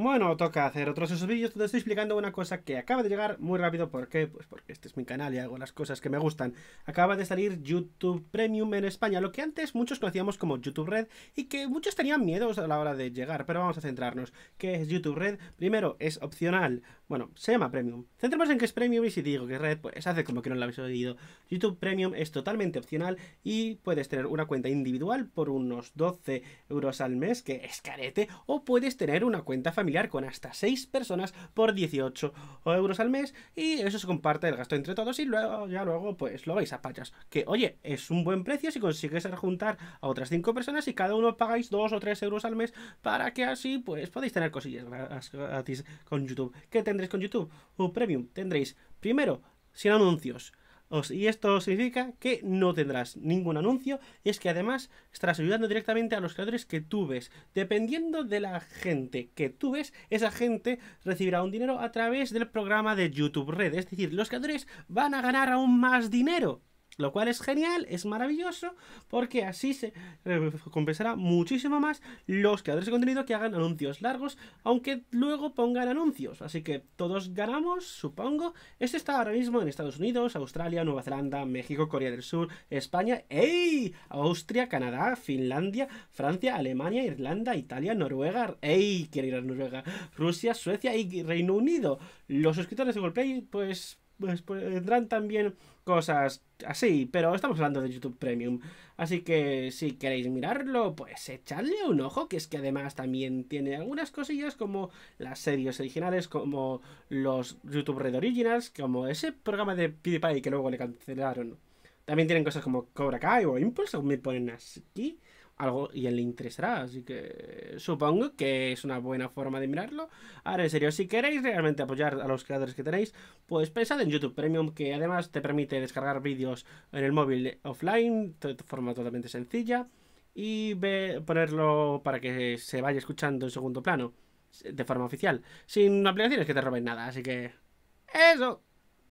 Bueno, toca hacer otros esos vídeos Te estoy explicando una cosa que acaba de llegar muy rápido. ¿Por qué? Pues porque este es mi canal y hago las cosas que me gustan. Acaba de salir YouTube Premium en España, lo que antes muchos conocíamos como YouTube Red y que muchos tenían miedos a la hora de llegar, pero vamos a centrarnos. ¿Qué es YouTube Red? Primero, es opcional. Bueno, se llama Premium. Centremos en que es Premium y si digo que es Red, pues hace como que no lo habéis oído. YouTube Premium es totalmente opcional y puedes tener una cuenta individual por unos 12 euros al mes, que es carete, o puedes tener una cuenta familiar con hasta 6 personas por 18 euros al mes y eso se comparte el gasto entre todos y luego ya luego pues lo vais a payas Que oye, es un buen precio si consigues juntar a otras 5 personas y cada uno pagáis 2 o 3 euros al mes para que así pues podéis tener cosillas gratis con YouTube. ¿Qué tendréis con YouTube? Un premium. Tendréis primero sin anuncios. Y esto significa que no tendrás ningún anuncio y es que además estarás ayudando directamente a los creadores que tú ves. Dependiendo de la gente que tú ves, esa gente recibirá un dinero a través del programa de YouTube Red. Es decir, los creadores van a ganar aún más dinero. Lo cual es genial, es maravilloso, porque así se compensará muchísimo más los creadores de contenido que hagan anuncios largos, aunque luego pongan anuncios. Así que todos ganamos, supongo. Este está ahora mismo en Estados Unidos, Australia, Nueva Zelanda, México, Corea del Sur, España, ¡ey! Austria, Canadá, Finlandia, Francia, Alemania, Irlanda, Italia, Noruega, ¡ey! Quiero ir a Noruega, Rusia, Suecia y Reino Unido. Los suscriptores de golpe pues pues, tendrán pues, también cosas así, pero estamos hablando de YouTube Premium. Así que si queréis mirarlo, pues echadle un ojo, que es que además también tiene algunas cosillas como las series originales, como los YouTube Red Originals, como ese programa de PewDiePie que luego le cancelaron. También tienen cosas como Cobra Kai o Impulse, o me ponen aquí algo y le interesará. Así que supongo que es una buena forma de mirarlo. Ahora, en serio, si queréis realmente apoyar a los creadores que tenéis, pues pensad en YouTube Premium, que además te permite descargar vídeos en el móvil offline de forma totalmente sencilla y ponerlo para que se vaya escuchando en segundo plano de forma oficial, sin aplicaciones que te roben nada. Así que eso.